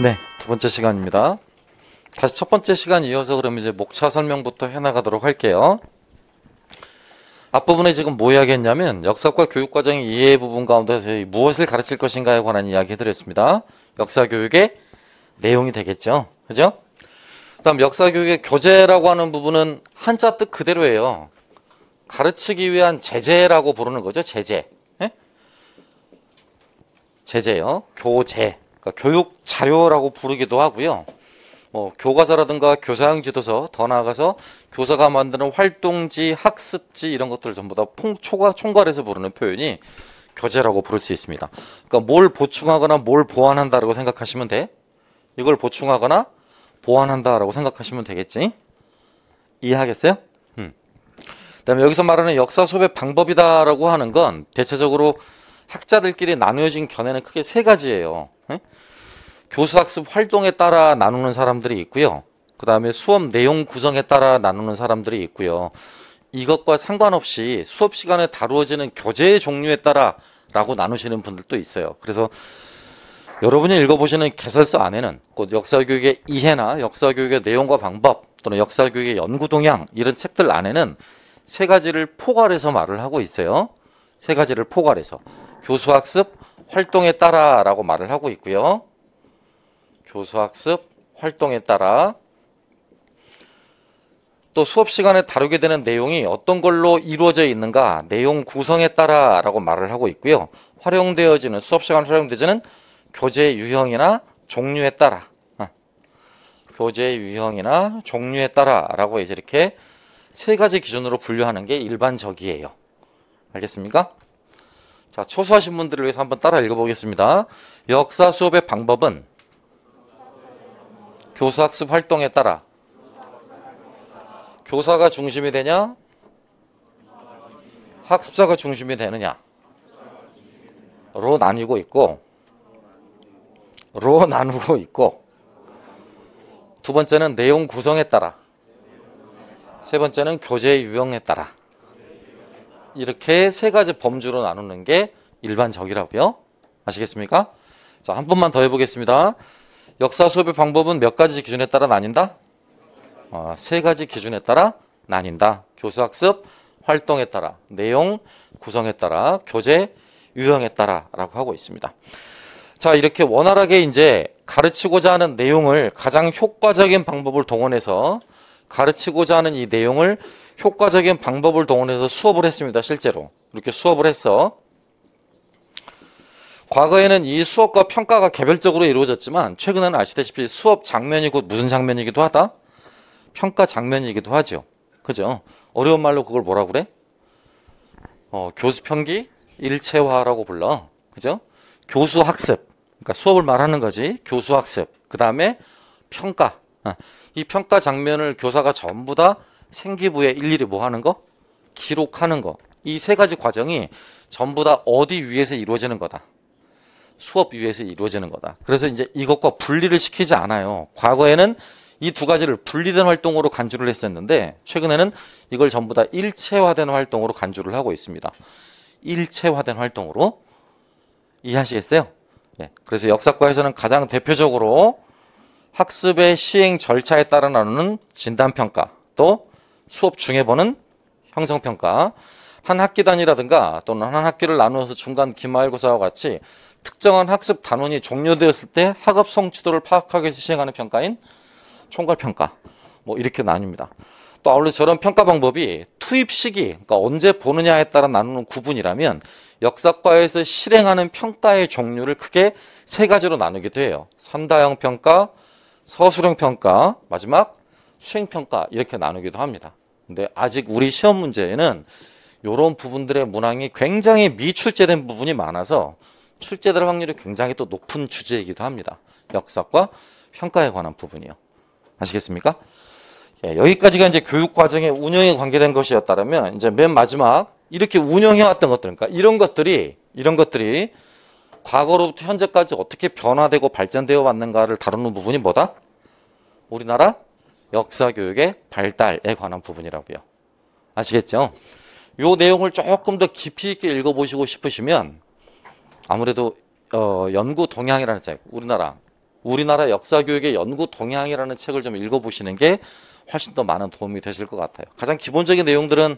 네, 두 번째 시간입니다. 다시 첫 번째 시간 이어서 그럼 이제 목차 설명부터 해나가도록 할게요. 앞부분에 지금 뭐 이야기했냐면 역사과 교육과정의 이해 부분 가운데 서 무엇을 가르칠 것인가에 관한 이야기 해드렸습니다. 역사 교육의 내용이 되겠죠. 그죠? 그 다음 역사 교육의 교재라고 하는 부분은 한자 뜻 그대로예요. 가르치기 위한 제재라고 부르는 거죠. 제재. 예? 제재요. 교재. 그러니까 교육 자료라고 부르기도 하고요. 뭐 교과서라든가 교사형 지도서 더 나아가서 교사가 만드는 활동지, 학습지 이런 것들을 전부 다 총괄, 총괄해서 부르는 표현이 교재라고 부를 수 있습니다. 그러니까 뭘 보충하거나 뭘 보완한다라고 생각하시면 돼. 이걸 보충하거나 보완한다라고 생각하시면 되겠지. 이해하겠어요? 음. 그다음에 여기서 말하는 역사 소업 방법이다라고 하는 건 대체적으로 학자들끼리 나누어진 견해는 크게 세 가지예요. 교수학습 활동에 따라 나누는 사람들이 있고요. 그 다음에 수업 내용 구성에 따라 나누는 사람들이 있고요. 이것과 상관없이 수업 시간에 다루어지는 교재의 종류에 따라 라고 나누시는 분들도 있어요. 그래서 여러분이 읽어보시는 개설서 안에는 곧 역사교육의 이해나 역사교육의 내용과 방법 또는 역사교육의 연구 동향 이런 책들 안에는 세 가지를 포괄해서 말을 하고 있어요. 세 가지를 포괄해서 교수학습 활동에 따라 라고 말을 하고 있고요. 교수학습 활동에 따라 또 수업 시간에 다루게 되는 내용이 어떤 걸로 이루어져 있는가 내용 구성에 따라 라고 말을 하고 있고요 활용되어지는 수업 시간 활용되지는 교재 유형이나 종류에 따라 어, 교재 유형이나 종류에 따라 라고 이제 이렇게 세 가지 기준으로 분류하는 게 일반적이에요 알겠습니까? 자, 초소하신 분들을 위해서 한번 따라 읽어보겠습니다. 역사 수업의 방법은 교사학습 활동에 따라 교사가 중심이 되냐 학습자가 중심이 되느냐로 나뉘고 있고 로 나누고 있고 두 번째는 내용 구성에 따라 세 번째는 교재 유형에 따라 이렇게 세 가지 범주로 나누는 게 일반적이라고요 아시겠습니까? 자, 한 번만 더 해보겠습니다. 역사 수업의 방법은 몇 가지 기준에 따라 나뉜다? 어, 세 가지 기준에 따라 나뉜다. 교수 학습 활동에 따라, 내용 구성에 따라, 교재 유형에 따라라고 하고 있습니다. 자, 이렇게 원활하게 이제 가르치고자 하는 내용을 가장 효과적인 방법을 동원해서 가르치고자 하는 이 내용을 효과적인 방법을 동원해서 수업을 했습니다. 실제로 이렇게 수업을 했어. 과거에는 이 수업과 평가가 개별적으로 이루어졌지만 최근에는 아시다시피 수업 장면이고 무슨 장면이기도 하다? 평가 장면이기도 하죠. 그죠? 어려운 말로 그걸 뭐라 고 그래? 어, 교수 평기 일체화라고 불러. 그죠? 교수 학습. 그러니까 수업을 말하는 거지. 교수 학습. 그다음에 평가. 아, 이 평가 장면을 교사가 전부 다 생기부에 일일이 뭐 하는 거? 기록하는 거. 이 세 가지 과정이 전부 다 어디 위에서 이루어지는 거다. 수업 위에서 이루어지는 거다. 그래서 이제 이것과 분리를 시키지 않아요. 과거에는 이 두 가지를 분리된 활동으로 간주를 했었는데 최근에는 이걸 전부 다 일체화된 활동으로 간주를 하고 있습니다. 일체화된 활동으로 이해하시겠어요? 예. 그래서 역사과에서는 가장 대표적으로 학습의 시행 절차에 따라 나누는 진단평가 또 수업 중에 보는 형성평가 한학기단위라든가 또는 한 학기를 나누어서 중간 기말고사와 같이 특정한 학습 단원이 종료되었을 때 학업 성취도를 파악하기 위해서 시행하는 평가인 총괄평가 뭐 이렇게 나뉩니다. 또 아울러 저런 평가 방법이 투입 시기, 그러니까 언제 보느냐에 따라 나누는 구분이라면 역사과에서 실행하는 평가의 종류를 크게 세 가지로 나누기도 해요. 선다형 평가, 서술형 평가, 마지막 수행 평가 이렇게 나누기도 합니다. 근데 아직 우리 시험 문제에는 이런 부분들의 문항이 굉장히 미출제된 부분이 많아서 출제될 확률이 굉장히 또 높은 주제이기도 합니다. 역사과 평가에 관한 부분이요. 아시겠습니까? 예, 여기까지가 이제 교육 과정의 운영에 관계된 것이었다면 이제 맨 마지막 이렇게 운영해 왔던 것들 그러니까 이런 것들이 이런 것들이 과거로부터 현재까지 어떻게 변화되고 발전되어 왔는가를 다루는 부분이 뭐다? 우리나라 역사 교육의 발달에 관한 부분이라고요. 아시겠죠? 요 내용을 조금 더 깊이 있게 읽어보시고 싶으시면 아무래도 어, 연구 동향이라는 책, 우리나라 우리나라 역사 교육의 연구 동향이라는 책을 좀 읽어보시는 게 훨씬 더 많은 도움이 되실 것 같아요. 가장 기본적인 내용들은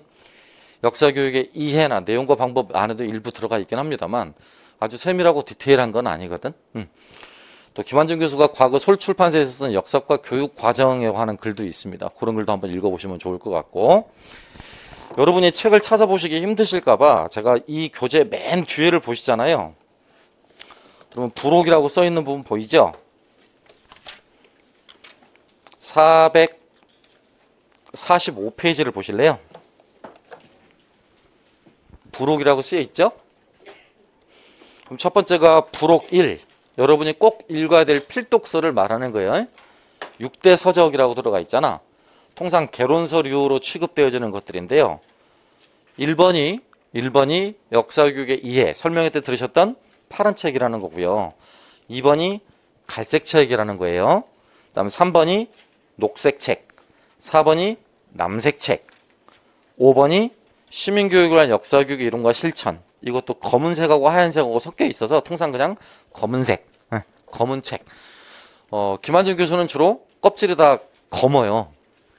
역사 교육의 이해나 내용과 방법 안에도 일부 들어가 있긴 합니다만 아주 세밀하고 디테일한 건 아니거든. 음. 또 김한준 교수가 과거 솔출판사에서 쓴 역사과 교육 과정에 관한 글도 있습니다. 그런 글도 한번 읽어보시면 좋을 것 같고 여러분이 책을 찾아보시기 힘드실까봐 제가 이 교재 맨 뒤에를 보시잖아요. 그러면 부록이라고 써 있는 부분 보이죠? 445페이지를 보실래요? 부록이라고 쓰여 있죠? 그럼 첫 번째가 부록 1. 여러분이 꼭 읽어야 될 필독서를 말하는 거예요. 6대 서적이라고 들어가 있잖아. 통상 개론서류로 취급되어지는 것들인데요. 1번이 1번이 역사교육의 이해, 설명회 때 들으셨던 파란 책이라는 거고요. 2번이 갈색 책이라는 거예요. 그다음 3번이 녹색 책, 4번이 남색 책, 5번이 시민교육을 한 역사교육의 이론과 실천. 이것도 검은색하고 하얀색하고 섞여 있어서 통상 그냥 검은색, 검은 책. 어, 김한준 교수는 주로 껍질이 다 검어요.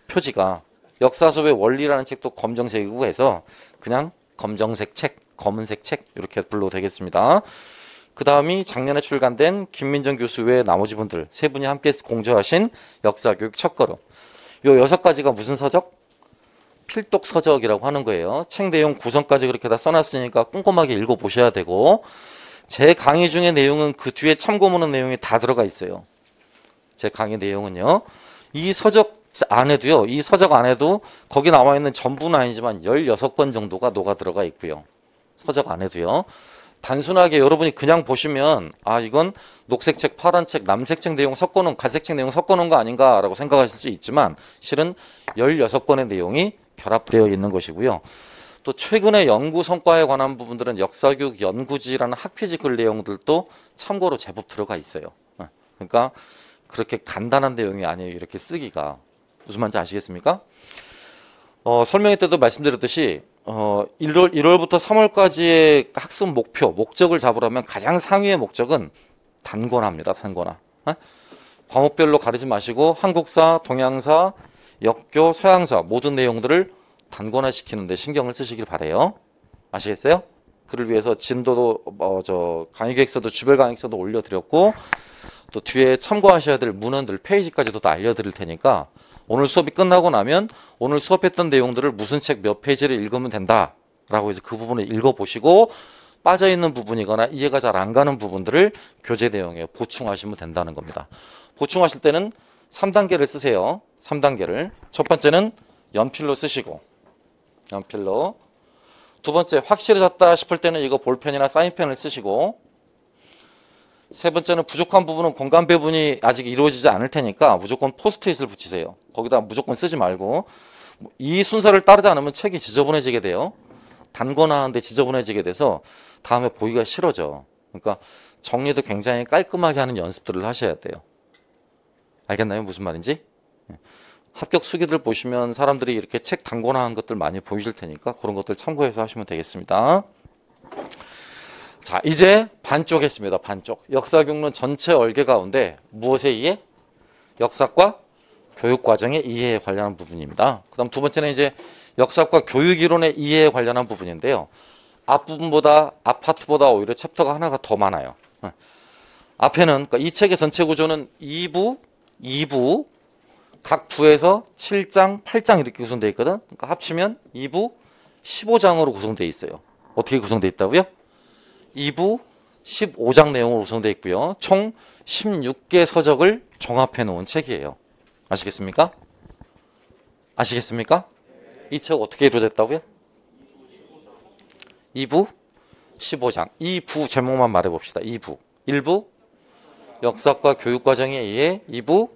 표지가 역사소의 원리라는 책도 검정색이고 해서 그냥 검정색 책, 검은색 책 이렇게 불러도 되겠습니다. 그 다음이 작년에 출간된 김민정 교수 외 나머지 분들 세 분이 함께 공저하신 역사교육 첫걸음 이 여섯 가지가 무슨 서적? 필독 서적이라고 하는 거예요. 책 내용 구성까지 그렇게 다 써놨으니까 꼼꼼하게 읽어보셔야 되고 제 강의 중에 내용은 그 뒤에 참고문헌 내용이 다 들어가 있어요. 제 강의 내용은요. 이 서적 안에도요. 이 서적 안에도 거기 나와 있는 전부는 아니지만 1 6권 정도가 녹아 들어가 있고요. 서적 안에도요. 단순하게 여러분이 그냥 보시면 아 이건 녹색 책, 파란 책, 남색 책 내용 섞어놓은 갈색 책 내용 섞어놓은 거 아닌가라고 생각하실 수 있지만 실은 1 6권의 내용이 결합되어 있는 것이고요. 또 최근의 연구 성과에 관한 부분들은 역사교육 연구지라는 학회지 글 내용들도 참고로 제법 들어가 있어요. 어, 그러니까 그렇게 간단한 내용이 아니에요. 이렇게 쓰기가. 무슨 말인지 아시겠습니까? 어, 설명회 때도 말씀드렸듯이 어, 1월 1월부터 3월까지의 학습 목표, 목적을 잡으라면 가장 상위의 목적은 단권화니다 단권화. 어? 과목별로 가리지 마시고 한국사, 동양사, 역교, 서양사 모든 내용들을 단권화시키는 데 신경을 쓰시길 바래요. 아시겠어요? 그를 위해서 진도도 어, 저 강의 계획서도 주별 강의 서도 올려 드렸고 또 뒤에 참고하셔야 될 문헌들 페이지까지도 다 알려 드릴 테니까 오늘 수업이 끝나고 나면 오늘 수업했던 내용들을 무슨 책 몇 페이지를 읽으면 된다라고 이제 그 부분을 읽어보시고 빠져 있는 부분이거나 이해가 잘 안 가는 부분들을 교재 내용에 보충하시면 된다는 겁니다. 보충하실 때는 3단계를 쓰세요. 3단계를. 첫 번째는 연필로 쓰시고 연필로 두 번째 확실해졌다 싶을 때는 이거 볼펜이나 사인펜을 쓰시고 세 번째는 부족한 부분은 공간 배분이 아직 이루어지지 않을 테니까 무조건 포스트잇을 붙이세요. 거기다 무조건 쓰지 말고 이 순서를 따르지 않으면 책이 지저분해지게 돼요. 단권화하는데 지저분해지게 돼서 다음에 보기가 싫어져. 그러니까 정리도 굉장히 깔끔하게 하는 연습들을 하셔야 돼요. 알겠나요? 무슨 말인지? 예. 합격 수기들 보시면 사람들이 이렇게 책 단권화한 것들 많이 보이실 테니까 그런 것들 참고해서 하시면 되겠습니다. 자, 이제 반쪽 했습니다. 반쪽. 역사 경론 전체 얼개 가운데 무엇에 의해? 역사과 교육 과정의 이해에 관련한 부분입니다. 그다음 두 번째는 이제 역사과 교육 이론의 이해에 관련한 부분인데요. 앞부분보다 아파트보다 오히려 챕터가 하나가 더 많아요. 앞에는 그러니까 이 책의 전체 구조는 2부, 2부 각 부에서 7장, 8장 이렇게 구성되어 있거든. 그러니까 합치면 2부 15장으로 구성되어 있어요. 어떻게 구성되어 있다고요? 2부 15장 내용으로 구성되어 있고요. 총 16개 서적을 종합해 놓은 책이에요. 아시겠습니까? 아시겠습니까? 이 책 어떻게 이루어졌다고요? 2부 15장. 2부 제목만 말해 봅시다. 2부. 1부 역사과 교육과정에 의해 2부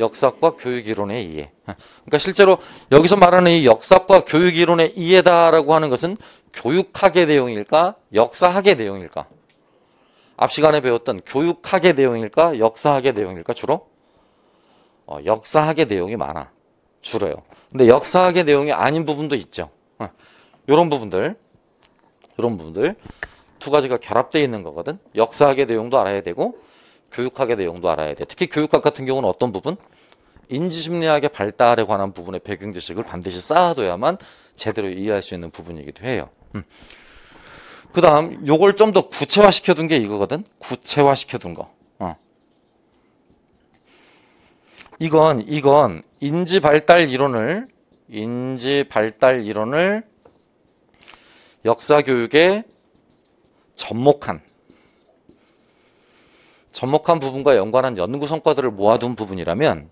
역사과 교육이론의 이해. 그러니까 실제로 여기서 말하는 이 역사과 교육이론의 이해다라고 하는 것은 교육학의 내용일까? 역사학의 내용일까? 앞 시간에 배웠던 교육학의 내용일까? 역사학의 내용일까? 주로? 어, 역사학의 내용이 많아. 줄어요. 근데 역사학의 내용이 아닌 부분도 있죠. 이런 어, 부분들, 이런 부분들 두 가지가 결합되어 있는 거거든. 역사학의 내용도 알아야 되고 교육학의 내용도 알아야 돼. 특히 교육학 같은 경우는 어떤 부분? 인지심리학의 발달에 관한 부분의 배경 지식을 반드시 쌓아둬야만 제대로 이해할 수 있는 부분이기도 해요. 음. 그 다음, 요걸 좀 더 구체화시켜둔 게 이거거든? 구체화시켜둔 거. 어. 이건, 이건 인지 발달 이론을, 인지 발달 이론을 역사 교육에 접목한 접목한 부분과 연관한 연구 성과들을 모아둔 부분이라면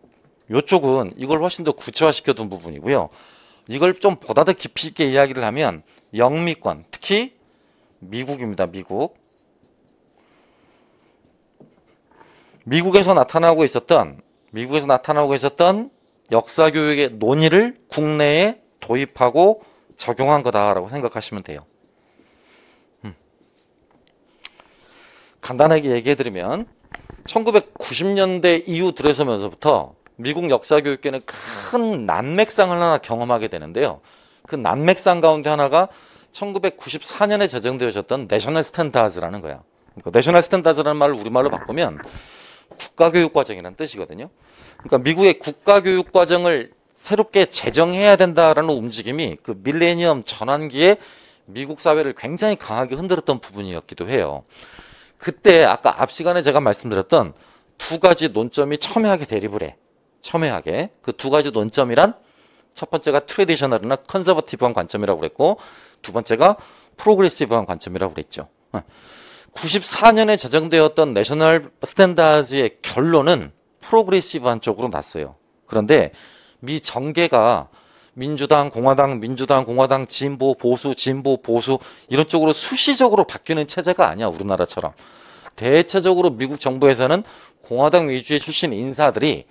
이쪽은 이걸 훨씬 더 구체화시켜 둔 부분이고요. 이걸 좀 보다 더 깊이 있게 이야기를 하면 영미권, 특히 미국입니다. 미국. 미국에서 나타나고 있었던 미국에서 나타나고 있었던 역사 교육의 논의를 국내에 도입하고 적용한 거다라고 생각하시면 돼요. 간단하게 얘기해드리면 1990년대 이후 들어서면서부터 미국 역사교육계는 큰 난맥상을 하나 경험하게 되는데요. 그 난맥상 가운데 하나가 1994년에 제정되어졌던 내셔널 스탠다즈라는 거야. 그러니까 내셔널 스탠다즈라는 말을 우리말로 바꾸면 국가교육과정이라는 뜻이거든요. 그러니까 미국의 국가교육과정을 새롭게 제정해야 된다라는 움직임이 그 밀레니엄 전환기에 미국 사회를 굉장히 강하게 흔들었던 부분이었기도 해요. 그때 아까 앞 시간에 제가 말씀드렸던 두 가지 논점이 첨예하게 대립을 해. 첨예하게. 그 두 가지 논점이란 첫 번째가 트레디셔널이나 컨서버티브한 관점이라고 그랬고 두 번째가 프로그레시브한 관점이라고 그랬죠. 94년에 어. 제정되었던 내셔널 스탠다즈의 결론은 프로그레시브한 쪽으로 났어요. 그런데 미 정계가 민주당, 공화당, 민주당, 공화당, 진보, 보수, 진보, 보수 이런 쪽으로 수시적으로 바뀌는 체제가 아니야 우리나라처럼. 대체적으로 미국 정부에서는 공화당 위주의 출신 인사들이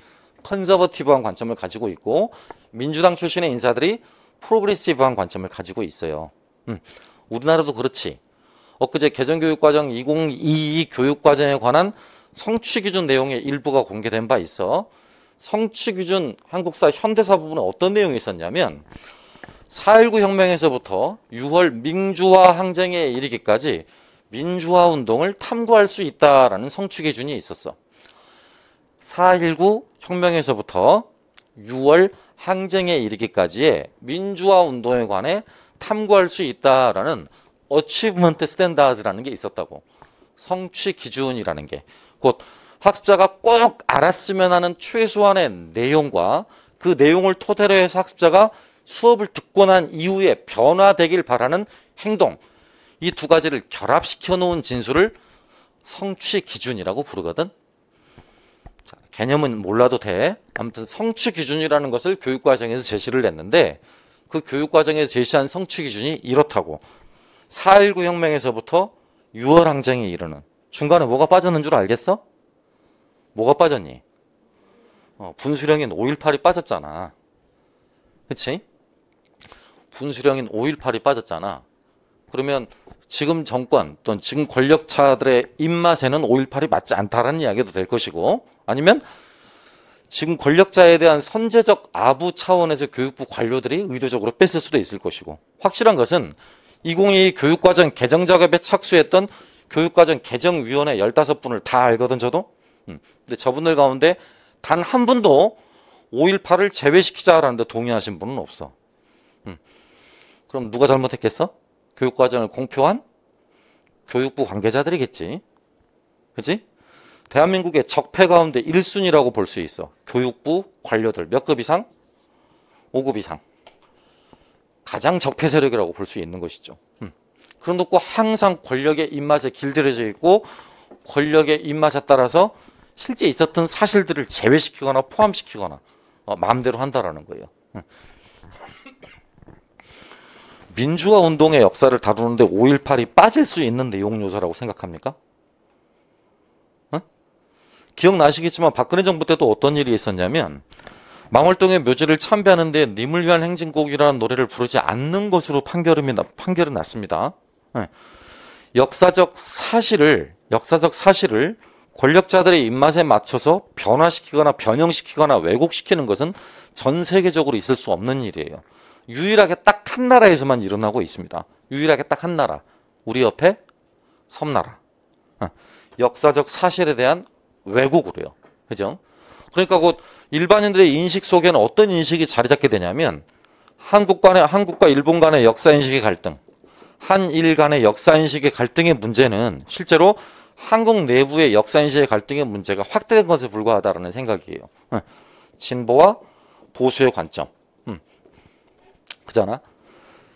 컨서버티브한 관점을 가지고 있고 민주당 출신의 인사들이 프로그레시브한 관점을 가지고 있어요. 음, 우리나라도 그렇지. 엊그제 개정교육과정 2022 교육과정에 관한 성취 기준 내용의 일부가 공개된 바 있어. 성취 기준 한국사 현대사 부분은 어떤 내용이 있었냐면 4.19 혁명에서부터 6월 민주화 항쟁에 이르기까지 민주화 운동을 탐구할 수 있다라는 성취 기준이 있었어. 4.19 혁명에서부터 6월 항쟁에 이르기까지의 민주화 운동에 관해 탐구할 수 있다라는 어치브먼트 스탠다드라는 게 있었다고. 성취 기준이라는 게곧 학습자가 꼭 알았으면 하는 최소한의 내용과 그 내용을 토대로 해서 학습자가 수업을 듣고 난 이후에 변화되길 바라는 행동 이 두 가지를 결합시켜 놓은 진술을 성취 기준이라고 부르거든 개념은 몰라도 돼 아무튼 성취 기준이라는 것을 교육과정에서 제시를 했는데 그 교육과정에서 제시한 성취 기준이 이렇다고 4.19 혁명에서부터 6월 항쟁이 이르는 중간에 뭐가 빠졌는 줄 알겠어? 뭐가 빠졌니? 어, 분수령인 518이 빠졌잖아. 그치? 분수령인 518이 빠졌잖아. 그러면 지금 정권 또는 지금 권력자들의 입맛에는 518이 맞지 않다라는 이야기도 될 것이고 아니면 지금 권력자에 대한 선제적 아부 차원에서 교육부 관료들이 의도적으로 뺐을 수도 있을 것이고 확실한 것은 2022 교육과정 개정 작업에 착수했던 교육과정 개정위원회 15분을 다 알거든 저도 음. 근데 저분들 가운데 단 한 분도 5.18을 제외시키자라는데 동의하신 분은 없어. 음. 그럼 누가 잘못했겠어? 교육과정을 공표한 교육부 관계자들이겠지. 그지? 대한민국의 적폐 가운데 1순위라고 볼 수 있어. 교육부 관료들 몇 급 이상? 5급 이상. 가장 적폐 세력이라고 볼 수 있는 것이죠. 음. 그런놓고 항상 권력의 입맛에 길들여져 있고 권력의 입맛에 따라서 실제 있었던 사실들을 제외시키거나 포함시키거나 어, 마음대로 한다라는 거예요. 민주화 운동의 역사를 다루는데 5.18이 빠질 수 있는 내용 요소라고 생각합니까? 어? 기억나시겠지만 박근혜 정부 때도 어떤 일이 있었냐면 망월동의 묘지를 참배하는데 님을 위한 행진곡이라는 노래를 부르지 않는 것으로 판결음이 판결은 났습니다. 네. 역사적 사실을 역사적 사실을 권력자들의 입맛에 맞춰서 변화시키거나 변형시키거나 왜곡시키는 것은 전 세계적으로 있을 수 없는 일이에요. 유일하게 딱 한 나라에서만 일어나고 있습니다. 유일하게 딱 한 나라. 우리 옆에 섬나라. 어, 역사적 사실에 대한 왜곡으로요. 그죠? 그러니까 곧 일반인들의 인식 속에는 어떤 인식이 자리 잡게 되냐면 한국 간의 한국과 일본 간의 역사 인식의 갈등, 한일 간의 역사 인식의 갈등의 문제는 실제로 한국 내부의 역사인식의 갈등의 문제가 확대된 것에 불과하다라는 생각이에요. 진보와 보수의 관점. 응. 그잖아.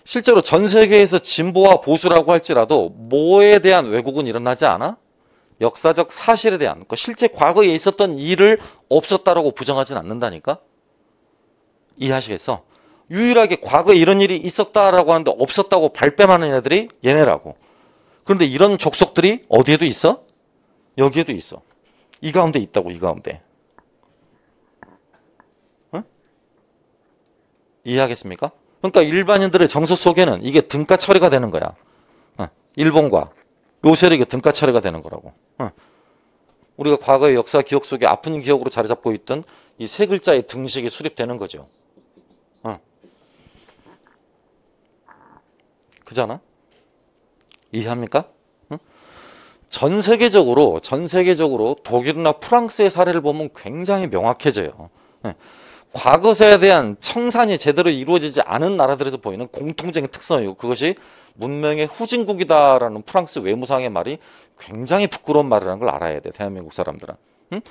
실제로 전 세계에서 진보와 보수라고 할지라도 뭐에 대한 왜곡은 일어나지 않아? 역사적 사실에 대한, 그 실제 과거에 있었던 일을 없었다라고 부정하진 않는다니까? 이해하시겠어? 유일하게 과거에 이런 일이 있었다라고 하는데 없었다고 발뺌하는 애들이 얘네라고. 그런데 이런 족속들이 어디에도 있어? 여기에도 있어. 이 가운데 있다고 이 가운데. 응? 이해하겠습니까? 그러니까 일반인들의 정서 속에는 이게 등가 처리가 되는 거야. 응. 일본과 요새는 이 등가 처리가 되는 거라고. 응. 우리가 과거의 역사 기억 속에 아픈 기억으로 자리 잡고 있던 이 세 글자의 등식이 수립되는 거죠. 그잖아? 이해합니까? 전 세계적으로 전 세계적으로 독일이나 프랑스의 사례를 보면 굉장히 명확해져요. 예. 과거사에 대한 청산이 제대로 이루어지지 않은 나라들에서 보이는 공통적인 특성이고 그것이 문명의 후진국이다라는 프랑스 외무상의 말이 굉장히 부끄러운 말이라는 걸 알아야 돼 대한민국 사람들은. 응?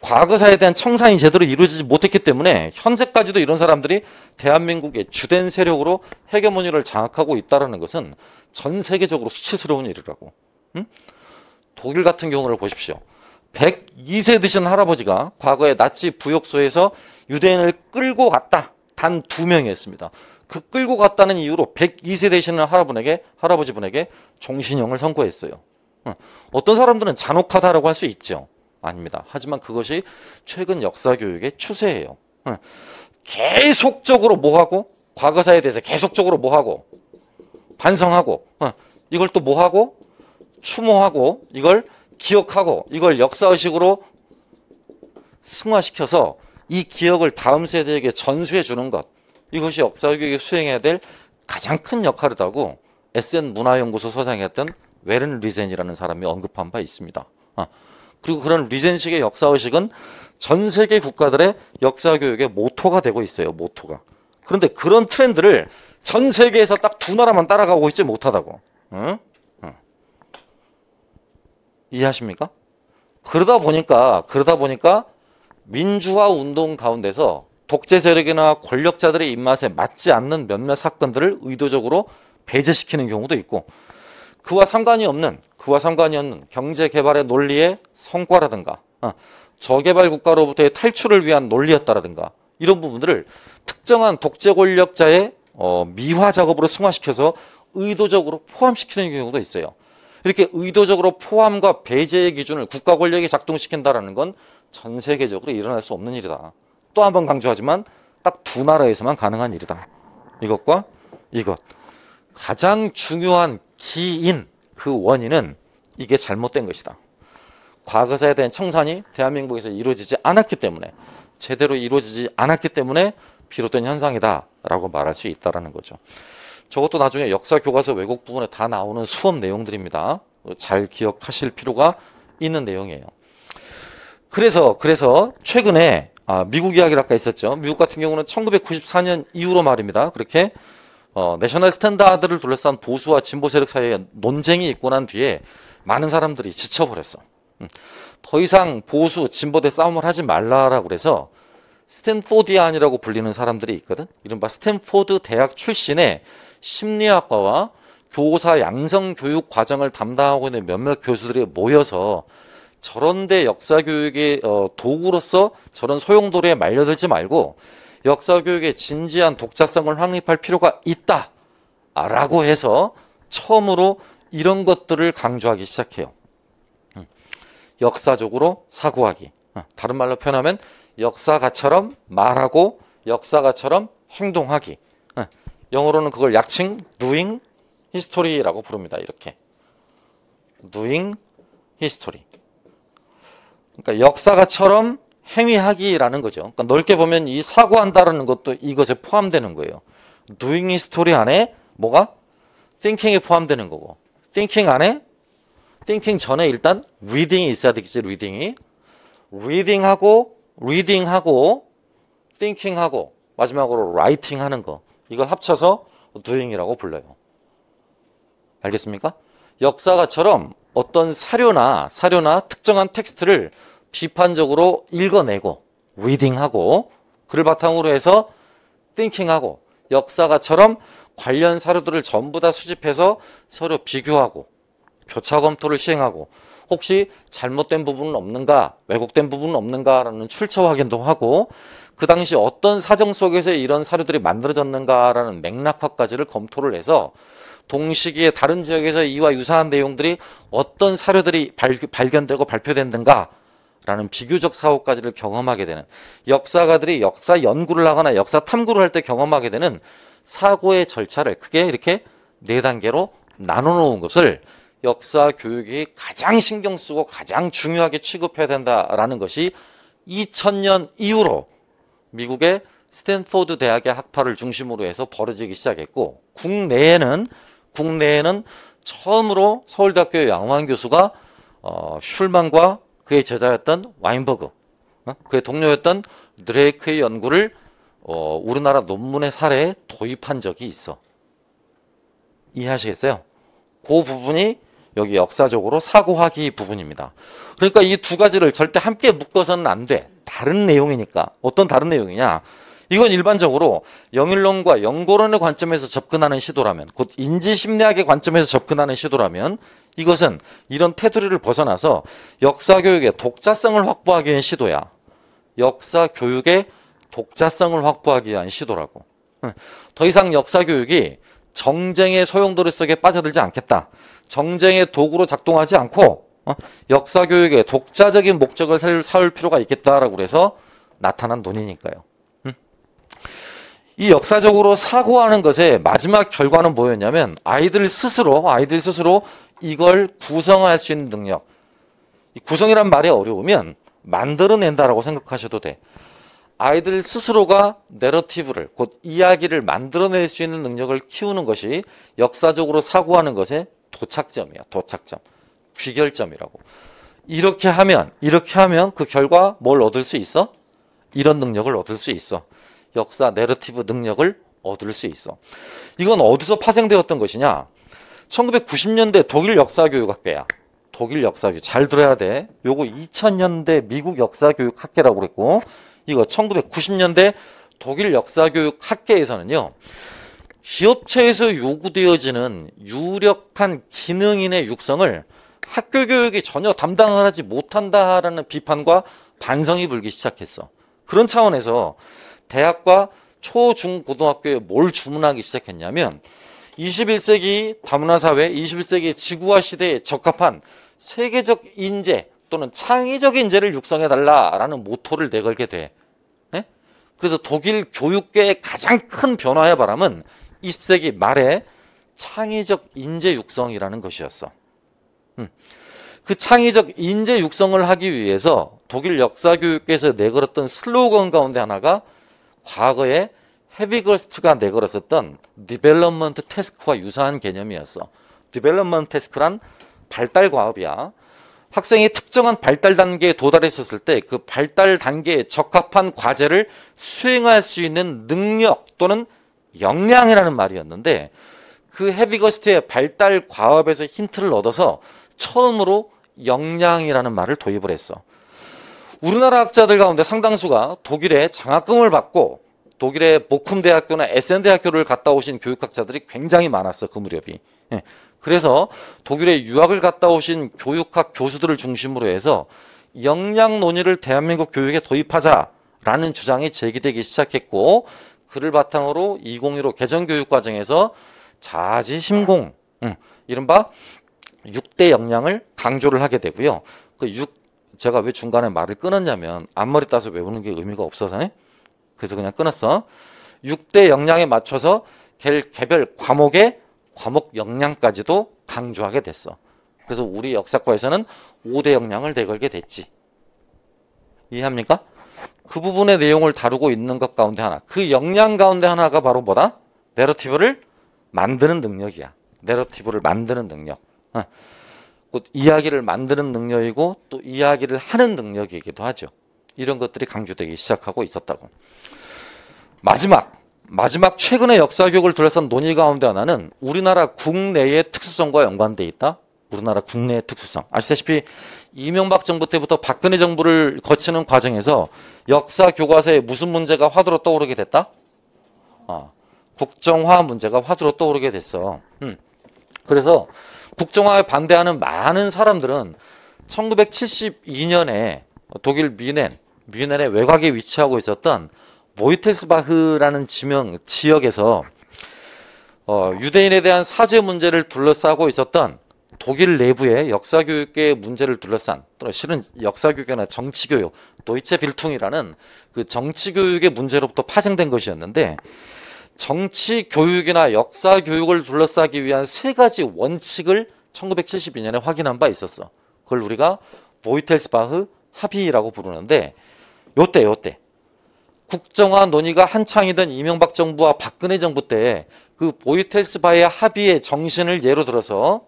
과거사에 대한 청산이 제대로 이루어지지 못했기 때문에 현재까지도 이런 사람들이 대한민국의 주된 세력으로 헤게모니를 장악하고 있다는 것은 전 세계적으로 수치스러운 일이라고. 응? 독일 같은 경우를 보십시오. 102세 드신 할아버지가 과거에 나치 부역소에서 유대인을 끌고 갔다. 단 두 명이었습니다. 그 끌고 갔다는 이유로 102세 되시는 할아버지에게, 할아버지분에게 종신형을 선고했어요. 어떤 사람들은 잔혹하다라고 할 수 있죠. 아닙니다. 하지만 그것이 최근 역사 교육의 추세예요. 계속적으로 뭐하고 과거사에 대해서 계속적으로 뭐하고 반성하고 이걸 또 뭐하고 추모하고 이걸 기억하고 이걸 역사의식으로 승화시켜서 이 기억을 다음 세대에게 전수해 주는 것 이것이 역사교육이 수행해야 될 가장 큰 역할이라고 SN 문화연구소 소장이었던 웨른 리젠이라는 사람이 언급한 바 있습니다. 어. 그리고 그런 리젠식의 역사의식은 전 세계 국가들의 역사교육의 모토가 되고 있어요. 모토가. 그런데 그런 트렌드를 전 세계에서 딱 두 나라만 따라가고 있지 못하다고. 응? 응. 이해하십니까? 그러다 보니까, 그러다 보니까 민주화 운동 가운데서 독재 세력이나 권력자들의 입맛에 맞지 않는 몇몇 사건들을 의도적으로 배제시키는 경우도 있고 그와 상관이 없는 그와 상관이 없는 경제개발의 논리의 성과라든가 어, 저개발 국가로부터의 탈출을 위한 논리였다라든가 이런 부분들을 특정한 독재 권력자의 어, 미화 작업으로 승화시켜서 의도적으로 포함시키는 경우도 있어요. 이렇게 의도적으로 포함과 배제의 기준을 국가 권력이 작동시킨다라는 건 전 세계적으로 일어날 수 없는 일이다. 또 한 번 강조하지만 딱 두 나라에서만 가능한 일이다. 이것과 이것. 가장 중요한 기인, 그 원인은 이게 잘못된 것이다. 과거사에 대한 청산이 대한민국에서 이루어지지 않았기 때문에 제대로 이루어지지 않았기 때문에 비롯된 현상이다라고 말할 수 있다라는 거죠. 저것도 나중에 역사 교과서 왜곡 부분에 다 나오는 수업 내용들입니다. 잘 기억하실 필요가 있는 내용이에요. 그래서 그래서 최근에 아, 미국 이야기를 아까 있었죠. 미국 같은 경우는 1994년 이후로 말입니다. 그렇게 어, 내셔널 스탠다드를 둘러싼 보수와 진보 세력 사이에 논쟁이 있고 난 뒤에 많은 사람들이 지쳐버렸어. 음. 더 이상 보수, 진보 대 싸움을 하지 말라라고 그래서 스탠포디안이라고 불리는 사람들이 있거든. 이른바 스탠포드 대학 출신의 심리학과와 교사 양성 교육 과정을 담당하고 있는 몇몇 교수들이 모여서 저런 데 역사 교육의 어, 도구로서 저런 소용돌이에 말려들지 말고 역사교육에 진지한 독자성을 확립할 필요가 있다. 라고 해서 처음으로 이런 것들을 강조하기 시작해요. 음. 역사적으로 사고하기. 음. 다른 말로 표현하면 역사가처럼 말하고 역사가처럼 행동하기. 음. 영어로는 그걸 약칭 doing history라고 부릅니다. 이렇게. doing history. 그러니까 역사가처럼 행위하기라는 거죠. 그러니까 넓게 보면 이 사고한다라는 것도 이것에 포함되는 거예요. doing h i s t 안에 뭐가 thinking이 포함되는 거고 thinking 안에 thinking 전에 일단 reading이 있어야 되겠지 reading이 reading하고 reading하고 thinking하고 마지막으로 writing 하는 거 이걸 합쳐서 doing이라고 불러요. 알겠습니까? 역사가처럼 어떤 사료나 사료나 특정한 텍스트를 비판적으로 읽어내고 리딩하고 그를 바탕으로 해서 띵킹하고 역사가처럼 관련 사료들을 전부 다 수집해서 서로 비교하고 교차 검토를 시행하고 혹시 잘못된 부분은 없는가 왜곡된 부분은 없는가라는 출처 확인도 하고 그 당시 어떤 사정 속에서 이런 사료들이 만들어졌는가라는 맥락화까지를 검토를 해서 동시기에 다른 지역에서 이와 유사한 내용들이 어떤 사료들이 발, 발견되고 발표됐는가 라는 비교적 사후까지를 경험하게 되는 역사가들이 역사 연구를 하거나 역사 탐구를 할 때 경험하게 되는 사고의 절차를 크게 이렇게 네 단계로 나눠 놓은 것을 역사 교육이 가장 신경 쓰고 가장 중요하게 취급해야 된다라는 것이 2000년 이후로 미국의 스탠포드 대학의 학파를 중심으로 해서 벌어지기 시작했고 국내에는 국내에는 처음으로 서울대학교 의 양호한 교수가 어, 슐만과 그의 제자였던 와인버그, 어? 그의 동료였던 드레이크의 연구를 어, 우리나라 논문의 사례에 도입한 적이 있어. 이해하시겠어요? 그 부분이 여기 역사적으로 사고하기 부분입니다. 그러니까 이 두 가지를 절대 함께 묶어서는 안 돼. 다른 내용이니까. 어떤 다른 내용이냐? 이건 일반적으로 영일론과 영고론의 관점에서 접근하는 시도라면, 곧 인지심리학의 관점에서 접근하는 시도라면 이것은 이런 테두리를 벗어나서 역사 교육의 독자성을 확보하기 위한 시도야. 역사 교육의 독자성을 확보하기 위한 시도라고. 더 이상 역사 교육이 정쟁의 소용돌이 속에 빠져들지 않겠다. 정쟁의 도구로 작동하지 않고 어? 역사 교육의 독자적인 목적을 살울 필요가 있겠다라고 그래서 나타난 논의니까요. 이 역사적으로 사고하는 것의 마지막 결과는 뭐였냐면 아이들 스스로 아이들 스스로 이걸 구성할 수 있는 능력. 구성이란 말이 어려우면 만들어낸다라고 생각하셔도 돼. 아이들 스스로가 내러티브를 곧 이야기를 만들어낼 수 있는 능력을 키우는 것이 역사적으로 사고하는 것의 도착점이야. 도착점. 귀결점이라고. 이렇게 하면 이렇게 하면 그 결과 뭘 얻을 수 있어? 이런 능력을 얻을 수 있어. 역사 내러티브 능력을 얻을 수 있어. 이건 어디서 파생되었던 것이냐? 1990년대 독일 역사교육학대야. 독일 역사교육 잘 들어야 돼. 요거 2000년대 미국 역사교육학계라고 그랬고 이거 1990년대 독일 역사교육학계에서는요. 기업체에서 요구되어지는 유력한 기능인의 육성을 학교 교육이 전혀 담당을 하지 못한다라는 비판과 반성이 불기 시작했어. 그런 차원에서 대학과 초중고등학교에 뭘 주문하기 시작했냐면 21세기 다문화 사회, 21세기 지구화 시대에 적합한 세계적 인재 또는 창의적 인재를 육성해달라라는 모토를 내걸게 돼. 네? 그래서 독일 교육계의 가장 큰 변화의 바람은 20세기 말에 창의적 인재 육성이라는 것이었어. 음. 그 창의적 인재 육성을 하기 위해서 독일 역사교육계에서 내걸었던 슬로건 가운데 하나가 과거에 헤비걸스트가 내걸었었던 디벨롭먼트 테스크와 유사한 개념이었어. 디벨롭먼트 테스크란 발달 과업이야. 학생이 특정한 발달 단계에 도달했었을 때 그 발달 단계에 적합한 과제를 수행할 수 있는 능력 또는 역량이라는 말이었는데 그 헤비거스트의 발달 과업에서 힌트를 얻어서 처음으로 역량이라는 말을 도입을 했어. 우리나라 학자들 가운데 상당수가 독일의 장학금을 받고 독일의 보쿰 대학교나 에센 대학교를 갔다 오신 교육학자들이 굉장히 많았어 그 무렵이. 예. 그래서 독일에 유학을 갔다 오신 교육학 교수들을 중심으로 해서 영양 논의를 대한민국 교육에 도입하자라는 주장이 제기되기 시작했고 그를 바탕으로 2015 개정교육 과정에서 자지 심공 음, 이른바 6대 역량을 강조를 하게 되고요. 그 6, 제가 왜 중간에 말을 끊었냐면 앞머리 따서 외우는 게 의미가 없어서 그래서 그냥 끊었어. 6대 역량에 맞춰서 개별 과목의 과목 역량까지도 강조하게 됐어. 그래서 우리 역사과에서는 5대 역량을 내걸게 됐지. 이해합니까? 그 부분의 내용을 다루고 있는 것 가운데 하나. 그 역량 가운데 하나가 바로 뭐다? 내러티브를 만드는 능력이야. 내러티브를 만드는 능력. 어. 이야기를 만드는 능력이고 또 이야기를 하는 능력이기도 하죠. 이런 것들이 강조되기 시작하고 있었다고. 마지막 마지막 최근의 역사 교육을 둘러싼 논의 가운데 하나는 우리나라 국내의 특수성과 연관돼 있다. 우리나라 국내의 특수성. 아시다시피 이명박 정부 때부터 박근혜 정부를 거치는 과정에서 역사 교과서에 무슨 문제가 화두로 떠오르게 됐다? 어, 국정화 문제가 화두로 떠오르게 됐어. 음. 그래서 국정화에 반대하는 많은 사람들은 1972년에 독일 미넨 뮌헨의 외곽에 위치하고 있었던 모이텔스바흐라는 지명 지역에서 어, 유대인에 대한 사죄 문제를 둘러싸고 있었던 독일 내부의 역사교육계의 문제를 둘러싼 또는 실은 역사교육이나 정치교육 도이체 빌퉁이라는 그 정치교육의 문제로부터 파생된 것이었는데 정치교육이나 역사교육을 둘러싸기 위한 세 가지 원칙을 1972년에 확인한 바 있었어. 그걸 우리가 보이텔스바흐 합의라고 부르는데 요때 요때 국정화 논의가 한창이던 이명박 정부와 박근혜 정부 때 그 보이텔스바의 합의의 정신을 예로 들어서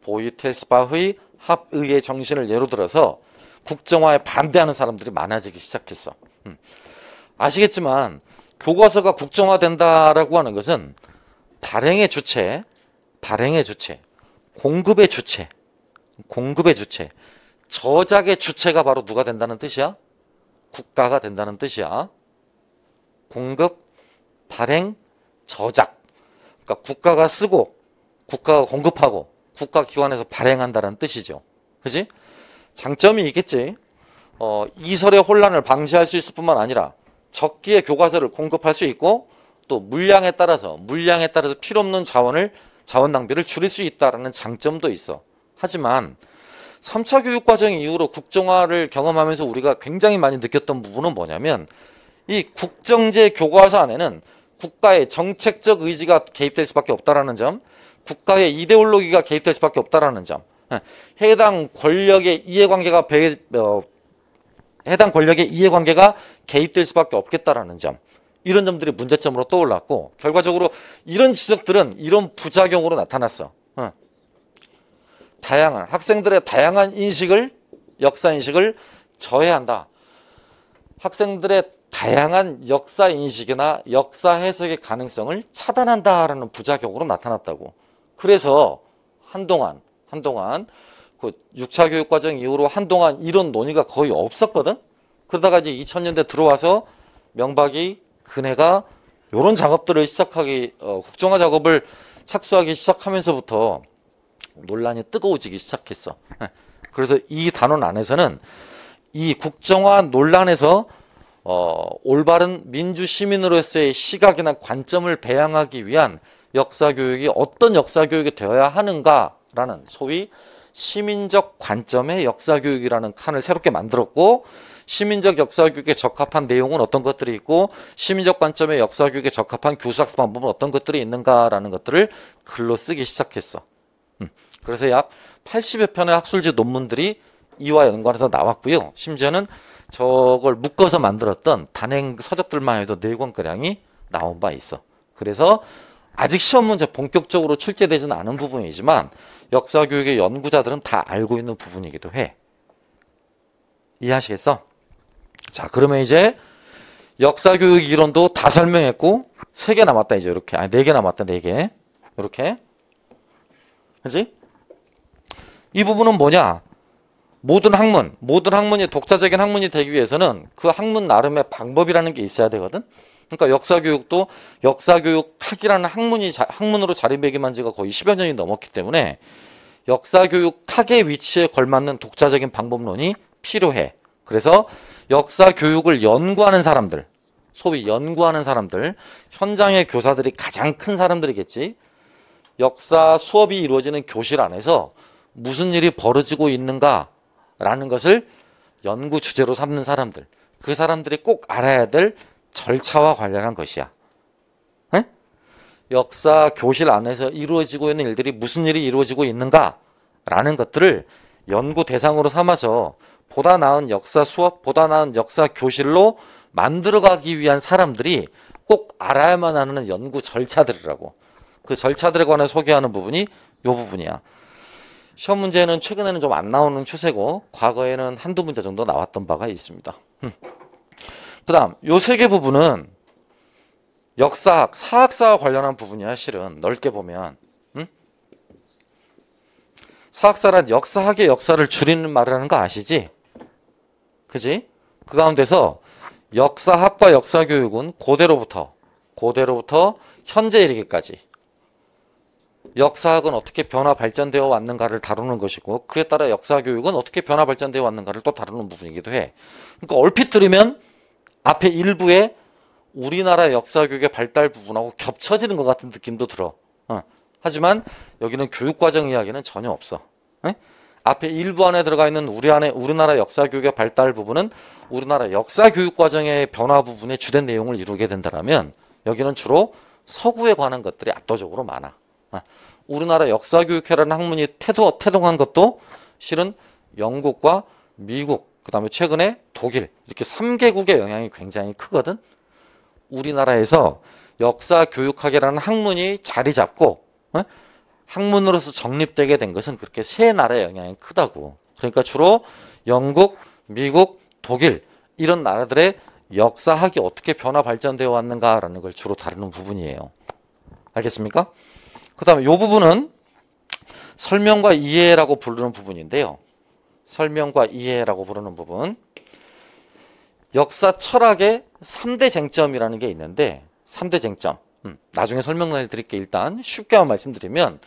보이텔스바의 합의의 정신을 예로 들어서 국정화에 반대하는 사람들이 많아지기 시작했어. 음. 아시겠지만 교과서가 국정화된다라고 하는 것은 발행의 주체, 발행의 주체, 공급의 주체, 공급의 주체, 저작의 주체가 바로 누가 된다는 뜻이야? 국가가 된다는 뜻이야. 공급, 발행, 저작. 그러니까 국가가 쓰고 국가가 공급하고 국가기관에서 발행한다는 뜻이죠. 그지? 장점이 있겠지. 어, 이설의 혼란을 방지할 수 있을 뿐만 아니라 적기의 교과서를 공급할 수 있고 또 물량에 따라서 물량에 따라서 필요 없는 자원을 자원 낭비를 줄일 수 있다라는 장점도 있어. 하지만 3차 교육 과정 이후로 국정화를 경험하면서 우리가 굉장히 많이 느꼈던 부분은 뭐냐면 이 국정제 교과서 안에는 국가의 정책적 의지가 개입될 수밖에 없다라는 점, 국가의 이데올로기가 개입될 수밖에 없다라는 점, 예, 해당 권력의 이해관계가 배, 어, 해당 권력의 이해관계가 개입될 수밖에 없겠다라는 점, 이런 점들이 문제점으로 떠올랐고 결과적으로 이런 지적들은 이런 부작용으로 나타났어. 어. 다양한 학생들의 다양한 인식을 역사 인식을 저해한다. 학생들의 다양한 역사 인식이나 역사 해석의 가능성을 차단한다라는 부작용으로 나타났다고. 그래서 한동안 한동안 그 6차 교육 과정 이후로 한동안 이런 논의가 거의 없었거든. 그러다가 이제 2000년대 들어와서 명박이 그네가 요런 작업들을 시작하기 어, 국정화 작업을 착수하기 시작하면서부터 논란이 뜨거워지기 시작했어. 그래서 이 단원 안에서는 이 국정화 논란에서 어, 올바른 민주 시민으로서의 시각이나 관점을 배양하기 위한 역사 교육이 어떤 역사 교육이 되어야 하는가라는 소위 시민적 관점의 역사 교육이라는 칸을 새롭게 만들었고 시민적 역사 교육에 적합한 내용은 어떤 것들이 있고 시민적 관점의 역사 교육에 적합한 교수 학습 방법은 어떤 것들이 있는가라는 것들을 글로 쓰기 시작했어. 음. 그래서 약 80여 편의 학술지 논문들이 이와 연관해서 나왔고요. 심지어는 저걸 묶어서 만들었던 단행 서적들만 해도 네 권가량이 나온 바 있어. 그래서 아직 시험 문제 본격적으로 출제되지는 않은 부분이지만 역사 교육의 연구자들은 다 알고 있는 부분이기도 해. 이해하시겠어? 자, 그러면 이제 역사 교육 이론도 다 설명했고 세 개 남았다 이제 이렇게. 아네개 남았다. 네 개. 이렇게. 그지 이 부분은 뭐냐? 모든 학문, 모든 학문이 독자적인 학문이 되기 위해서는 그 학문 나름의 방법이라는 게 있어야 되거든. 그러니까 역사 교육도 역사 교육 학이라는 학문이 자, 학문으로 자리매김한 지가 거의 10여 년이 넘었기 때문에 역사 교육 학의 위치에 걸맞는 독자적인 방법론이 필요해. 그래서 역사 교육을 연구하는 사람들, 소위 연구하는 사람들, 현장의 교사들이 가장 큰 사람들이겠지. 역사 수업이 이루어지는 교실 안에서 무슨 일이 벌어지고 있는가라는 것을 연구 주제로 삼는 사람들 그 사람들이 꼭 알아야 될 절차와 관련한 것이야. 에? 역사 교실 안에서 이루어지고 있는 일들이 무슨 일이 이루어지고 있는가라는 것들을 연구 대상으로 삼아서 보다 나은 역사 수업, 보다 나은 역사 교실로 만들어가기 위한 사람들이 꼭 알아야만 하는 연구 절차들이라고. 그 절차들에 관해 소개하는 부분이 요 부분이야. 시험 문제는 최근에는 좀 안 나오는 추세고 과거에는 한두 문제 정도 나왔던 바가 있습니다. 그 다음 요세개 부분은 역사학, 사학사와 관련한 부분이야 실은 넓게 보면 음? 사학사란 역사학의 역사를 줄이는 말이라는 거 아시지? 그지? 그 가운데서 역사학과 역사교육은 고대로부터 고대로부터 현재 이르기까지 역사학은 어떻게 변화 발전되어 왔는가를 다루는 것이고 그에 따라 역사 교육은 어떻게 변화 발전되어 왔는가를 또 다루는 부분이기도 해. 그러니까 얼핏 들으면 앞에 일부에 우리나라 역사 교육의 발달 부분하고 겹쳐지는 것 같은 느낌도 들어. 어. 하지만 여기는 교육 과정 이야기는 전혀 없어. 에? 어? 앞에 일부 안에 들어가 있는 우리 안에 우리나라 역사 교육의 발달 부분은 우리나라 역사 교육 과정의 변화 부분의 주된 내용을 이루게 된다라면 여기는 주로 서구에 관한 것들이 압도적으로 많아. 우리나라 역사교육회라는 학문이 태도, 태동한 것도 실은 영국과 미국, 그 다음에 최근에 독일 이렇게 3개국의 영향이 굉장히 크거든. 우리나라에서 역사교육학이라는 학문이 자리 잡고 어? 학문으로서 정립되게 된 것은 그렇게 세 나라의 영향이 크다고. 그러니까 주로 영국, 미국, 독일 이런 나라들의 역사학이 어떻게 변화 발전되어 왔는가라는 걸 주로 다루는 부분이에요. 알겠습니까? 그 다음에 이 부분은 설명과 이해라고 부르는 부분인데요. 설명과 이해라고 부르는 부분. 역사 철학의 3대 쟁점이라는 게 있는데 3대 쟁점. 음, 나중에 설명을 드릴게 일단 쉽게만 말씀드리면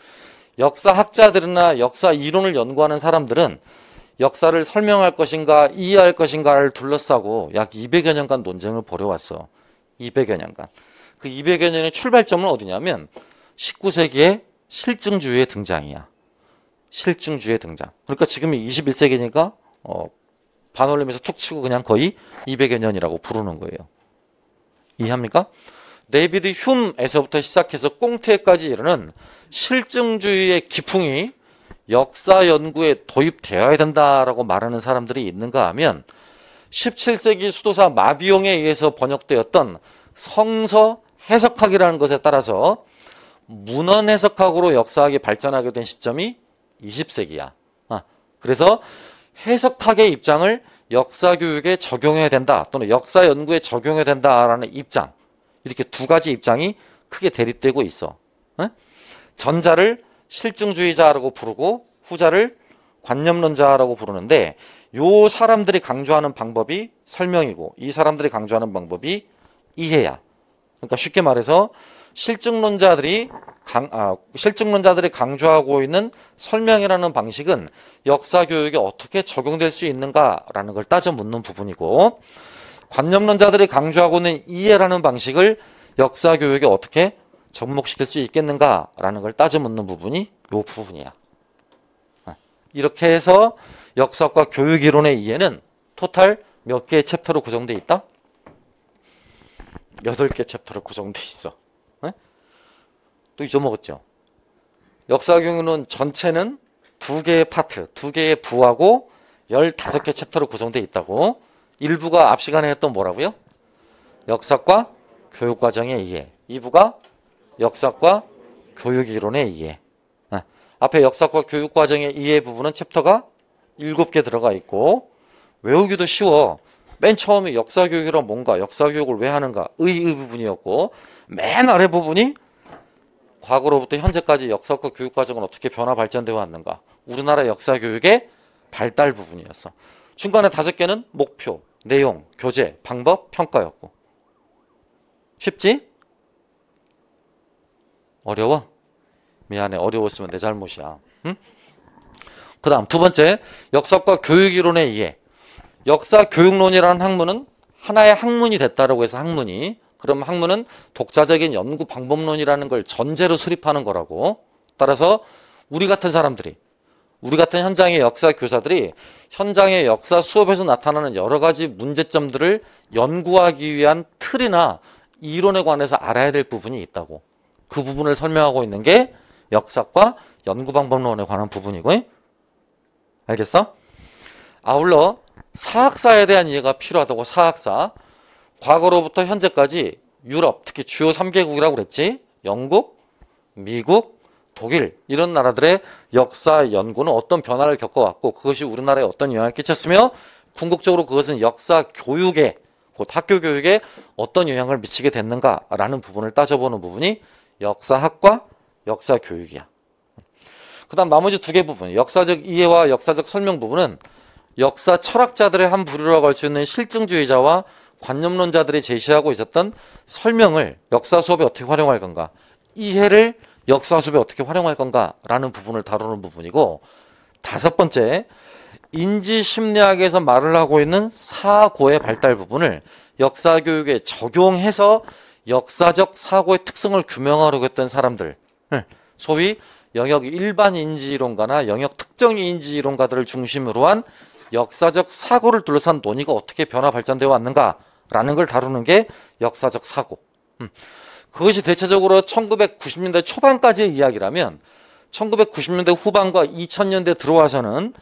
역사학자들이나 역사 이론을 연구하는 사람들은 역사를 설명할 것인가 이해할 것인가를 둘러싸고 약 200여 년간 논쟁을 벌여왔어. 200여 년간. 그 200여 년의 출발점은 어디냐면 1 9세기에 실증주의의 등장이야. 실증주의 등장. 그러니까 지금이 21세기니까 어, 반올림에서 툭 치고 그냥 거의 200여 년이라고 부르는 거예요. 이해합니까? 네비드 흉에서부터 시작해서 꽁태까지 이르는 실증주의의 기풍이 역사 연구에 도입되어야 된다라고 말하는 사람들이 있는가 하면 17세기 수도사 마비용에 의해서 번역되었던 성서 해석학이라는 것에 따라서 문헌 해석학으로 역사학이 발전하게 된 시점이 20세기야. 아, 그래서 해석학의 입장을 역사 교육에 적용해야 된다 또는 역사 연구에 적용해야 된다라는 입장 이렇게 두 가지 입장이 크게 대립되고 있어. 에? 전자를 실증주의자라고 부르고 후자를 관념론자라고 부르는데 요 사람들이 강조하는 방법이 설명이고 이 사람들이 강조하는 방법이 이해야. 그러니까 쉽게 말해서 실증론자들이 강, 아, 실증론자들이 강조하고 있는 설명이라는 방식은 역사 교육에 어떻게 적용될 수 있는가라는 걸 따져 묻는 부분이고 관념론자들이 강조하고 있는 이해라는 방식을 역사 교육에 어떻게 접목시킬 수 있겠는가라는 걸 따져 묻는 부분이 이 부분이야. 아, 이렇게 해서 역사과 교육 이론의 이해는 토탈 몇 개의 챕터로 구성돼 있다? 여덟 개 챕터로 구성돼 있어. 또 잊어먹었죠. 역사 교육은 전체는 두 개의 파트, 두 개의 부하고 15개 챕터로 구성되어 있다고. 일부가 앞 시간에 했던 뭐라고요? 역사과 교육 과정에 의해. 2부가 역사과 교육 이론에 의해. 아, 앞에 역사과 교육 과정에 의해 부분은 챕터가 7개 들어가 있고 외우기도 쉬워. 맨 처음에 역사교육이란 뭔가, 역사교육을 왜 하는가, 의, 의 부분이었고, 맨 아래 부분이 과거로부터 현재까지 역사과 교육 과정은 어떻게 변화 발전되어 왔는가? 우리나라 역사 교육의 발달 부분이었어. 중간에 다섯 개는 목표, 내용, 교재, 방법, 평가였고. 쉽지? 어려워? 미안해. 어려웠으면 내 잘못이야. 응? 그 다음 두 번째 역사과 교육이론의 해 역사 교육론이라는 학문은 하나의 학문이 됐다라고 해서 학문이 그럼 학문은 독자적인 연구 방법론이라는 걸 전제로 수립하는 거라고. 따라서 우리 같은 사람들이 우리 같은 현장의 역사 교사들이 현장의 역사 수업에서 나타나는 여러 가지 문제점들을 연구하기 위한 틀이나 이론에 관해서 알아야 될 부분이 있다고. 그 부분을 설명하고 있는 게 역사과 연구 방법론에 관한 부분이고. 알겠어? 아울러 사학사에 대한 이해가 필요하다고 사학사. 과거로부터 현재까지 유럽, 특히 주요 3개국이라고 그랬지. 영국, 미국, 독일 이런 나라들의 역사 연구는 어떤 변화를 겪어왔고 그것이 우리나라에 어떤 영향을 끼쳤으며 궁극적으로 그것은 역사 교육에 곧 학교 교육에 어떤 영향을 미치게 됐는가라는 부분을 따져보는 부분이 역사학과 역사 교육이야. 그다음 나머지 두 개 부분 역사적 이해와 역사적 설명 부분은 역사 철학자들의 한 부류라고 할 수 있는 실증주의자와 관념론자들이 제시하고 있었던 설명을 역사 수업에 어떻게 활용할 건가 이해를 역사 수업에 어떻게 활용할 건가라는 부분을 다루는 부분이고 다섯 번째 인지 심리학에서 말을 하고 있는 사고의 발달 부분을 역사 교육에 적용해서 역사적 사고의 특성을 규명하려고 했던 사람들 예, 소위 영역 일반 인지이론가나 영역 특정 인지이론가들을 중심으로 한 역사적 사고를 둘러싼 논의가 어떻게 변화 발전되어 왔는가 라는 걸 다루는 게 역사적 사고. 음. 그것이 대체적으로 1990년대 초반까지의 이야기라면 1990년대 후반과 2000년대 들어와서는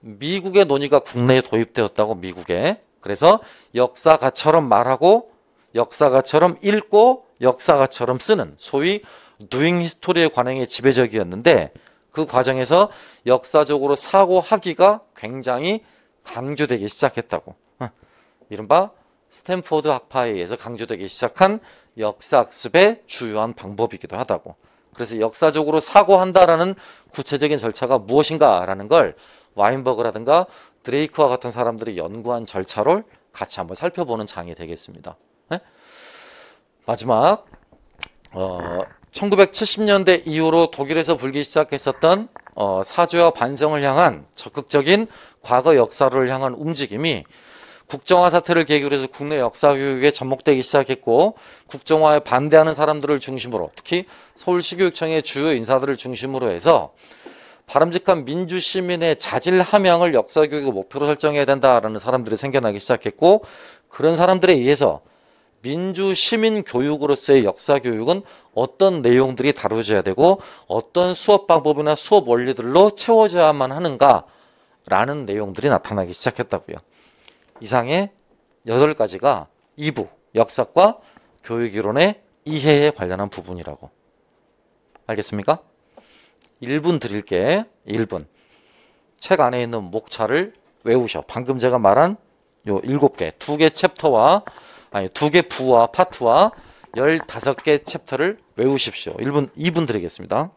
미국의 논의가 국내에 도입되었다고 미국에 그래서 역사가처럼 말하고 역사가처럼 읽고 역사가처럼 쓰는 소위 누잉 히스토리의 관행의 지배적이었는데 그 과정에서 역사적으로 사고하기가 굉장히 강조되기 시작했다고 음. 이른바 스탠포드 학파에 의해서 강조되기 시작한 역사학습의 주요한 방법이기도 하다고. 그래서 역사적으로 사고한다라는 구체적인 절차가 무엇인가라는 걸 와인버그라든가 드레이크와 같은 사람들이 연구한 절차를 같이 한번 살펴보는 장이 되겠습니다. 네? 마지막 어, 1970년대 이후로 독일에서 불기 시작했었던 어, 사죄와 반성을 향한 적극적인 과거 역사를 향한 움직임이 국정화 사태를 계기로 해서 국내 역사 교육에 접목되기 시작했고 국정화에 반대하는 사람들을 중심으로 특히 서울시교육청의 주요 인사들을 중심으로 해서 바람직한 민주시민의 자질 함양을 역사교육의 목표로 설정해야 된다라는 사람들이 생겨나기 시작했고 그런 사람들에 의해서 민주시민 교육으로서의 역사교육은 어떤 내용들이 다루어져야 되고 어떤 수업 방법이나 수업 원리들로 채워져야만 하는가라는 내용들이 나타나기 시작했다고요. 이상의 여덟 가지가 2부 역사과 교육이론의 이해에 관련한 부분이라고 알겠습니까? 1분 드릴게 1분 책 안에 있는 목차를 외우셔 방금 제가 말한 요 7개 2개 챕터와 아니 2개 부와 파트와 15개 챕터를 외우십시오 1분 2분 드리겠습니다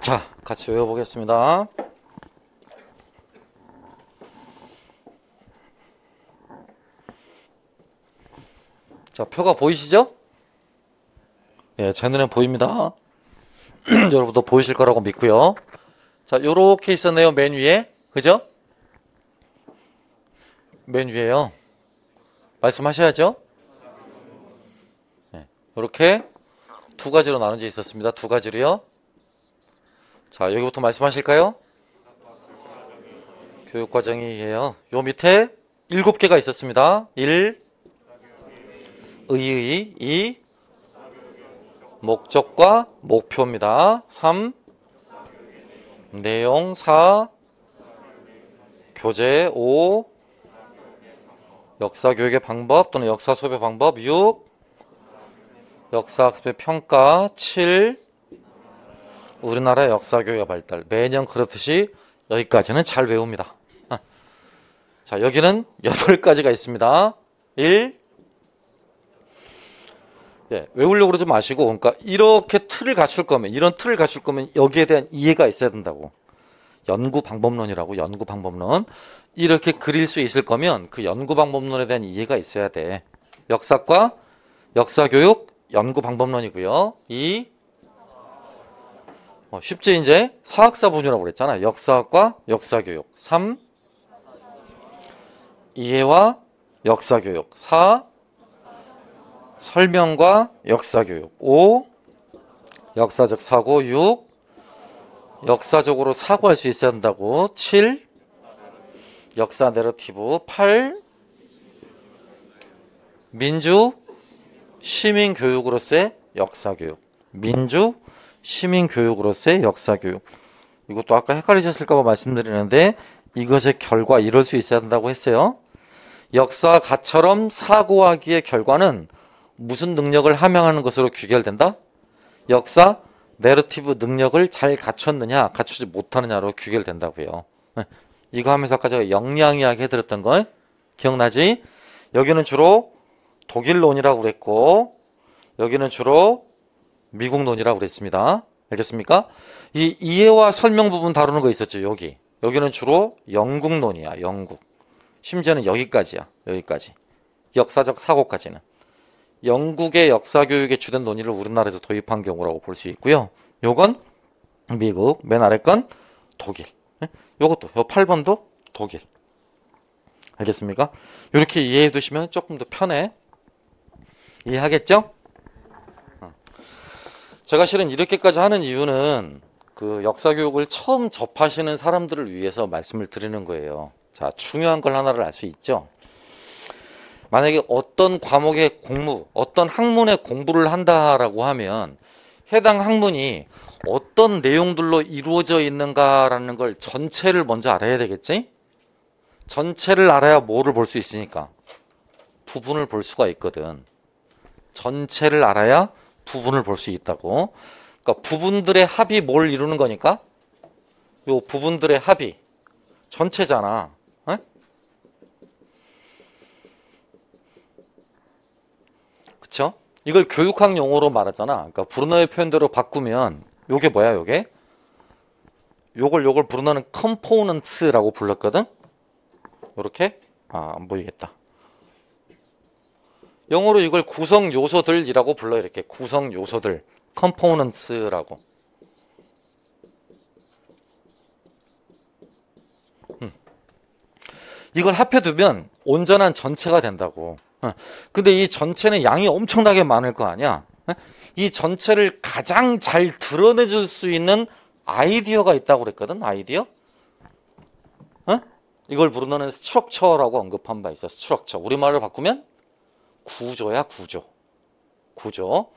자, 같이 외워보겠습니다. 자, 표가 보이시죠? 예, 제 눈엔 보입니다. 여러분도 보이실 거라고 믿고요. 자, 요렇게 있었네요, 맨 위에. 그죠? 맨 위에요. 말씀하셔야죠. 네, 예, 이렇게 두 가지로 나눠져 있었습니다. 두 가지로요. 자, 여기부터 말씀하실까요? 교육과정이에요. 요 밑에 일곱 개가 있었습니다. 1. 의의 2. 목적과 목표입니다. 3. 내용 4. 교재 5. 역사 교육의 방법 또는 역사 수업 방법 6. 역사 학습의 평가 7. 우리나라 역사교육 의 발달 매년 그렇듯이 여기까지는 잘 외웁니다. 자 여기는 여덟 가지가 있습니다. 1. 예, 외우려고 그러지 마시고 그러니까 이렇게 틀을 갖출 거면 이런 틀을 갖출 거면 여기에 대한 이해가 있어야 된다고. 연구 방법론이라고 연구 방법론 이렇게 그릴 수 있을 거면 그 연구 방법론에 대한 이해가 있어야 돼. 역사과 역사교육 연구 방법론이고요. 이 어, 쉽지 이제 사학사 분야라고 그랬잖아. 역사학과 역사교육. 3. 이해와 역사교육. 4. 설명과 역사교육. 5. 역사적 사고. 6. 역사적으로 사고할 수 있어야 한다고. 7. 역사 내러티브. 8. 민주 시민 교육으로서의 역사 교육. 민주 시민교육으로서의 역사교육. 이것도 아까 헷갈리셨을까봐 말씀드리는데 이것의 결과 이럴 수 있어야 한다고 했어요. 역사 가처럼 사고하기의 결과는 무슨 능력을 함양하는 것으로 귀결된다? 역사 내러티브 능력을 잘 갖췄느냐 갖추지 못하느냐로 귀결된다고요. 이거 하면서 아까 제가 역량 이야기 해드렸던 거 기억나지? 여기는 주로 독일론이라고 그랬고 여기는 주로 미국 논이라고 그랬습니다. 알겠습니까? 이 이해와 설명 부분 다루는 거 있었죠. 여기. 여기는 주로 영국 논이야. 영국. 심지어는 여기까지야. 여기까지. 역사적 사고까지는. 영국의 역사 교육에 주된 논의를 우리나라에서 도입한 경우라고 볼 수 있고요. 요건 미국, 맨 아래 건 독일. 예? 요것도 요 8번도 독일. 알겠습니까? 이렇게 이해해 두시면 조금 더 편해. 이해하겠죠? 제가 실은 이렇게까지 하는 이유는 그 역사 교육을 처음 접하시는 사람들을 위해서 말씀을 드리는 거예요. 자, 중요한 걸 하나를 알 수 있죠. 만약에 어떤 과목의 공부, 어떤 학문의 공부를 한다라고 하면 해당 학문이 어떤 내용들로 이루어져 있는가라는 걸 전체를 먼저 알아야 되겠지? 전체를 알아야 뭐를 볼 수 있으니까 부분을 볼 수가 있거든. 전체를 알아야 부분을 볼 수 있다고. 그러니까 부분들의 합이 뭘 이루는 거니까? 요 부분들의 합이 전체잖아. 에? 그쵸? 이걸 교육학 용어로 말하잖아. 그러니까 브루너의 표현대로 바꾸면 요게 뭐야, 요게? 요걸 요걸 브루너는 컴포넌트라고 불렀거든. 이렇게 아, 안 보이겠다. 영어로 이걸 구성 요소들이라고 불러 요 이렇게 구성 요소들 components라고 음. 이걸 합해두면 온전한 전체가 된다고 어. 근데 이 전체는 양이 엄청나게 많을 거 아니야 어. 이 전체를 가장 잘 드러내줄 수 있는 아이디어가 있다고 그랬거든 아이디어 어? 이걸 부르는 스트럭처라고 언급한 바 있어 스트럭처 우리말로 바꾸면 구조야 구조 구조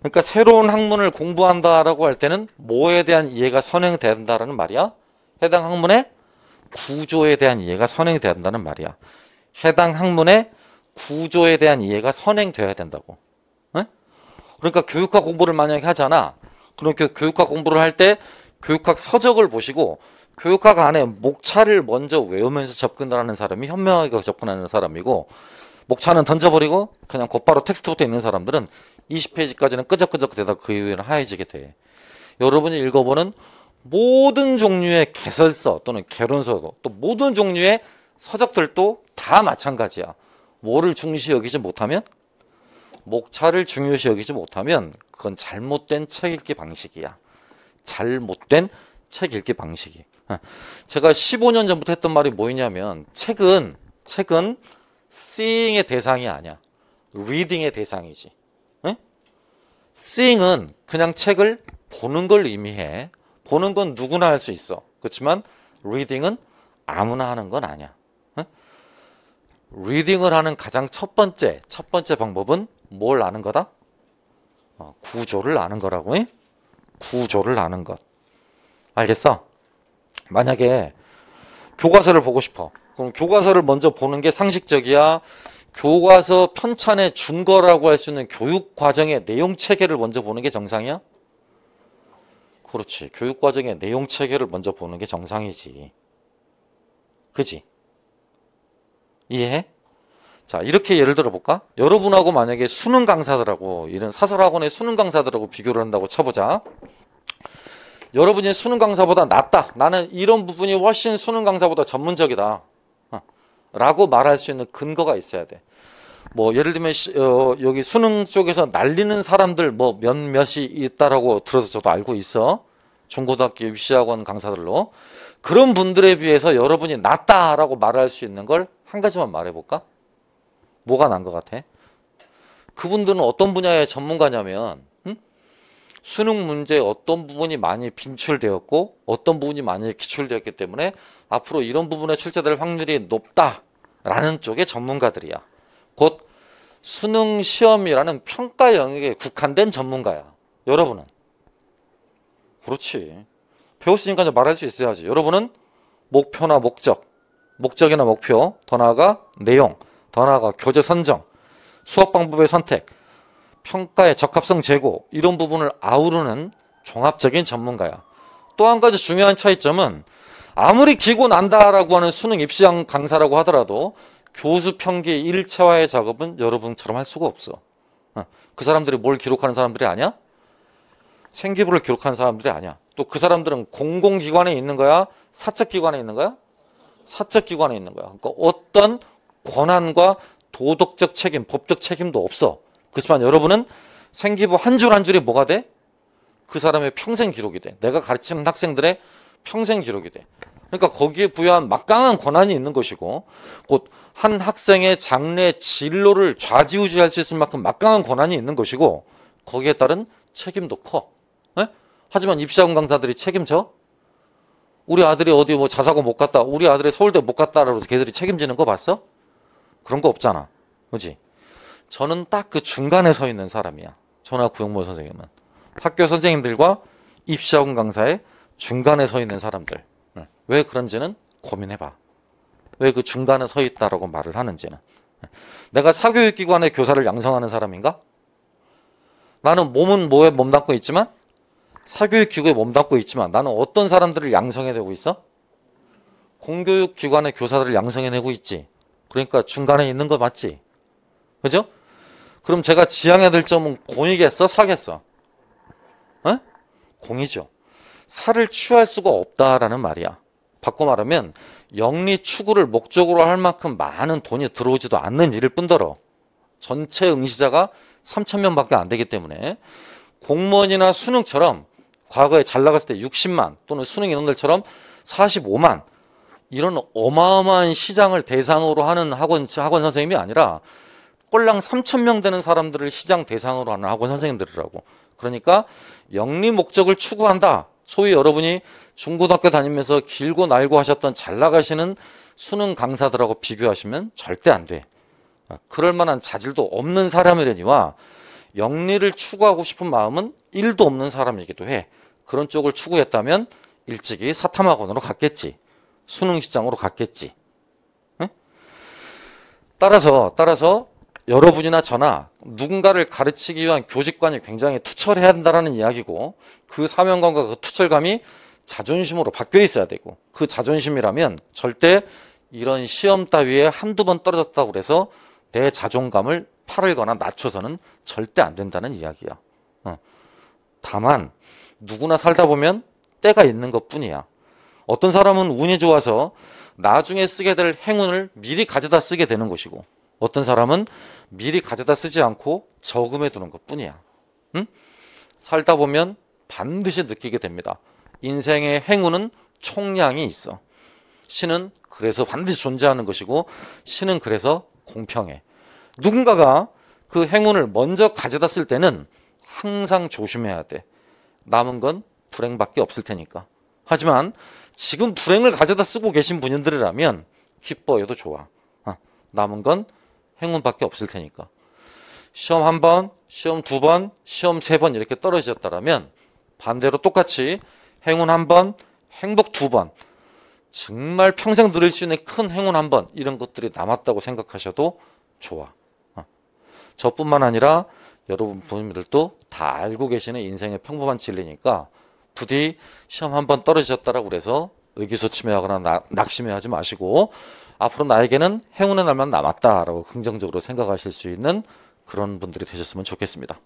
그러니까 새로운 학문을 공부한다라고 할 때는 뭐에 대한 이해가 선행된다라는 말이야 해당 학문의 구조에 대한 이해가 선행된다는 이 말이야 해당 학문의 구조에 대한 이해가 선행되어야 된다고 네? 그러니까 교육학 공부를 만약에 하잖아 그럼 그 교육학 공부를 할 때 교육학 서적을 보시고 교육학 안에 목차를 먼저 외우면서 접근을 하는 사람이 현명하게 접근하는 사람이고 목차는 던져버리고 그냥 곧바로 텍스트부터 있는 사람들은 20페이지까지는 끄적끄적 되다그 이후에는 하얘지게 돼. 여러분이 읽어보는 모든 종류의 개설서 또는 개론서도 또 모든 종류의 서적들도 다 마찬가지야. 뭐를 중시 여기지 못하면 목차를 중요시 여기지 못하면 그건 잘못된 책 읽기 방식이야. 잘못된 책 읽기 방식이. 어. 제가 15년 전부터 했던 말이 뭐였냐면 책은 책은 seeing의 대상이 아니야. reading의 대상이지. 응? seeing은 그냥 책을 보는 걸 의미해. 보는 건 누구나 할 수 있어. 그렇지만 reading은 아무나 하는 건 아니야. 응? reading을 하는 가장 첫 번째, 첫 번째 방법은 뭘 아는 거다? 어, 구조를 아는 거라고. 응? 구조를 아는 것. 알겠어? 만약에 교과서를 보고 싶어. 그럼 교과서를 먼저 보는 게 상식적이야? 교과서 편찬의 준거라고 할 수 있는 교육 과정의 내용 체계를 먼저 보는 게 정상이야? 그렇지. 교육 과정의 내용 체계를 먼저 보는 게 정상이지. 그지? 이해해? 자, 이렇게 예를 들어 볼까? 여러분하고 만약에 수능 강사들하고 이런 사설 학원의 수능 강사들하고 비교를 한다고 쳐보자. 여러분이 수능 강사보다 낫다. 나는 이런 부분이 훨씬 수능 강사보다 전문적이다. 라고 말할 수 있는 근거가 있어야 돼. 뭐 예를 들면 어, 여기 수능 쪽에서 날리는 사람들 뭐 몇몇이 있다라고 들어서 저도 알고 있어. 중고등학교 입시학원 강사들로. 그런 분들에 비해서 여러분이 낫다라고 말할 수 있는 걸 한 가지만 말해볼까? 뭐가 난 것 같아? 그분들은 어떤 분야의 전문가냐면 수능 문제 어떤 부분이 많이 빈출되었고 어떤 부분이 많이 기출되었기 때문에 앞으로 이런 부분에 출제될 확률이 높다라는 쪽의 전문가들이야. 곧 수능 시험이라는 평가 영역에 국한된 전문가야. 여러분은 그렇지. 배웠으니까 이제 말할 수 있어야지. 여러분은 목표나 목적, 목적이나 목표, 더 나아가 내용, 더 나아가 교재 선정, 수업 방법의 선택, 평가의 적합성 제고 이런 부분을 아우르는 종합적인 전문가야. 또 한 가지 중요한 차이점은 아무리 기고 난다라고 하는 수능 입시형 강사라고 하더라도 교수 평기 일체화의 작업은 여러분처럼 할 수가 없어. 어, 그 사람들이 뭘 기록하는 사람들이 아니야? 생기부를 기록하는 사람들이 아니야. 또 그 사람들은 공공기관에 있는 거야? 사적기관에 있는 거야? 사적기관에 있는 거야. 그러니까 어떤 권한과 도덕적 책임, 법적 책임도 없어. 그렇지만 여러분은 생기부 한 줄 한 줄이 뭐가 돼? 그 사람의 평생 기록이 돼. 내가 가르치는 학생들의 평생 기록이 돼. 그러니까 거기에 부여한 막강한 권한이 있는 것이고 곧 한 학생의 장래 진로를 좌지우지할 수 있을 만큼 막강한 권한이 있는 것이고 거기에 따른 책임도 커. 네? 하지만 입시학원 강사들이 책임져? 우리 아들이 어디 뭐 자사고 못 갔다, 우리 아들이 서울대 못 갔다라고 해서 걔들이 책임지는 거 봤어? 그런 거 없잖아. 그지? 저는 딱 그 중간에 서 있는 사람이야. 저나 구영모 선생님은 학교 선생님들과 입시학원 강사의 중간에 서 있는 사람들 왜 그런지는 고민해봐. 왜 그 중간에 서 있다라고 말을 하는지는 내가 사교육기관의 교사를 양성하는 사람인가? 나는 몸은 뭐에 몸담고 있지만 사교육 기구에 몸담고 있지만 나는 어떤 사람들을 양성해내고 있어? 공교육 기관의 교사들을 양성해내고 있지. 그러니까 중간에 있는 거 맞지? 그죠? 그럼 제가 지향해야 될 점은 공이겠어? 사겠어? 어? 공이죠. 사를 취할 수가 없다라는 말이야. 바꿔 말하면 영리 추구를 목적으로 할 만큼 많은 돈이 들어오지도 않는 일일 뿐더러 전체 응시자가 3천 명밖에 안 되기 때문에 공무원이나 수능처럼 과거에 잘 나갔을 때 60만 또는 수능 인원들처럼 45만 이런 어마어마한 시장을 대상으로 하는 학원 학원 선생님이 아니라 꼴랑 3천 명 되는 사람들을 시장 대상으로 하는 학원 선생님들이라고. 그러니까 영리 목적을 추구한다. 소위 여러분이 중고등학교 다니면서 길고 날고 하셨던 잘 나가시는 수능 강사들하고 비교하시면 절대 안 돼. 그럴 만한 자질도 없는 사람이라니와 영리를 추구하고 싶은 마음은 1도 없는 사람이기도 해. 그런 쪽을 추구했다면 일찍이 사탐학원으로 갔겠지. 수능시장으로 갔겠지. 따라서 따라서 여러분이나 저나 누군가를 가르치기 위한 교직관이 굉장히 투철해야 한다는 이야기고 그 사명감과 그 투철감이 자존심으로 바뀌어 있어야 되고 그 자존심이라면 절대 이런 시험 따위에 한두 번 떨어졌다고 그래서 내 자존감을 팔거나 낮춰서는 절대 안 된다는 이야기야. 어. 다만 누구나 살다 보면 때가 있는 것뿐이야. 어떤 사람은 운이 좋아서 나중에 쓰게 될 행운을 미리 가져다 쓰게 되는 것이고 어떤 사람은 미리 가져다 쓰지 않고 저금해 두는 것 뿐이야. 응? 살다 보면 반드시 느끼게 됩니다. 인생의 행운은 총량이 있어. 신은 그래서 반드시 존재하는 것이고 신은 그래서 공평해. 누군가가 그 행운을 먼저 가져다 쓸 때는 항상 조심해야 돼. 남은 건 불행밖에 없을 테니까. 하지만 지금 불행을 가져다 쓰고 계신 분들이라면 기뻐해도 좋아. 아, 남은 건 행운밖에 없을 테니까. 시험 한 번, 시험 두 번, 시험 세 번 이렇게 떨어지셨다라면 반대로 똑같이 행운 한 번, 행복 두 번, 정말 평생 누릴 수 있는 큰 행운 한 번 이런 것들이 남았다고 생각하셔도 좋아. 어. 저뿐만 아니라 여러분 부모님들도 다 알고 계시는 인생의 평범한 진리니까 부디 시험 한 번 떨어지셨다라고 그래서 의기소침해하거나 낙심해하지 마시고 앞으로 나에게는 행운의 날만 남았다라고 긍정적으로 생각하실 수 있는 그런 분들이 되셨으면 좋겠습니다.